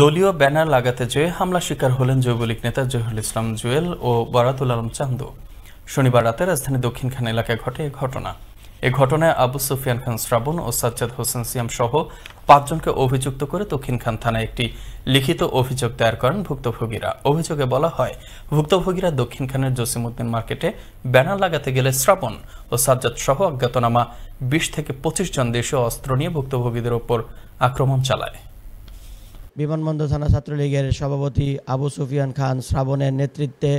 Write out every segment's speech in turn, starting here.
দলীয় ব্যানার লাগাতে যেয়ে হামলা শিকার হলেন যুবলীগ নেতা জহুরুল ইসলাম জুয়েল ও বরাতুল আলম চান্দু শনিবার রাতে রাজধানী দক্ষিণ খান এলাকায় ঘটে এ ঘটনা এ ঘটনায় আবু সুফিয়ান খান শ্রাবণ ও সাজ্জাদ হোসেন সিয়াম সহ পাঁচজনকে অভিযুক্ত করে দক্ষিণ খান থানায় একটি লিখিত অভিযোগ দায়ের করেন ভুক্তভোগীরা অভিযোগে বলা হয় ভুক্তভোগীরা দক্ষিণ খানের জসিমউদ্দিন মার্কেটে ব্যানার লাগাতে গেলে শ্রাবণ ও সাজ্জাদ সহ অজ্ঞাতনামা বিশ থেকে পঁচিশ জন দেশীয় অস্ত্র নিয়ে ভুক্তভোগীদের ওপর আক্রমণ চালায় বিমানবন্দর থানা ছাত্রলীগের সভাপতি আবু সুফিয়ান খান শ্রাবণের নেতৃত্বে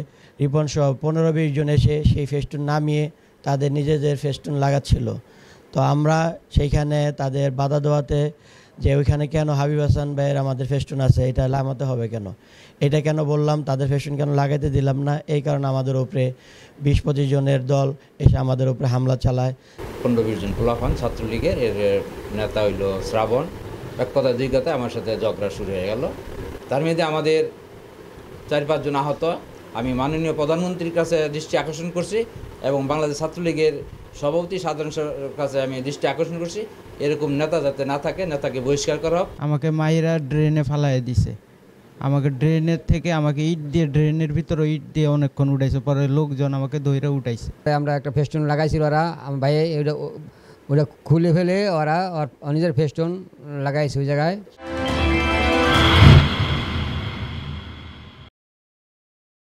রিপনসহ পনেরো বিশ জন এসে সেই ফেস্টুন নামিয়ে তাদের নিজেদের ফেস্টুন লাগাচ্ছিল তো আমরা সেইখানে তাদের বাধা দেওয়াতে যে ওইখানে কেন হাবিব হাসান ভাইয়ের আমাদের ফেস্টুন আছে এটা লামাতে হবে কেন এটা কেন বললাম তাদের ফেস্টুন কেন লাগাইতে দিলাম না এই কারণে আমাদের উপরে বিশ পঁচিশ জনের দল এসে আমাদের উপরে হামলা চালায় পনেরো বিশ জন পোলাপান ছাত্রলীগের এর নেতা হইল শ্রাবণ এক কথা দুই কথা আমার সাথে ঝগড়া শুরু হয়ে গেল তার মধ্যে আমাদের চার পাঁচজন আহত আমি মাননীয় প্রধানমন্ত্রীর কাছে দৃষ্টি আকর্ষণ করছি এবং বাংলাদেশ ছাত্রলীগের সভাপতি সাধারণ কাছে আমি দৃষ্টি আকর্ষণ করছি এরকম নেতা যাতে না থাকে নেতাকে বহিষ্কার করা হোক আমাকে মায়েরা ড্রেনে ফালাই দিছে আমাকে ড্রেনের থেকে আমাকে ইট দিয়ে ড্রেনের ভিতরে ইট দিয়ে অনেকক্ষণ উঠাইছে পরে লোকজন আমাকে দইরা উঠাইছে আমরা একটা ফেস্টুন লাগাইছিল ওরা ভাই खुले फेले और निजर फेस्टोन लगाए सभी जगह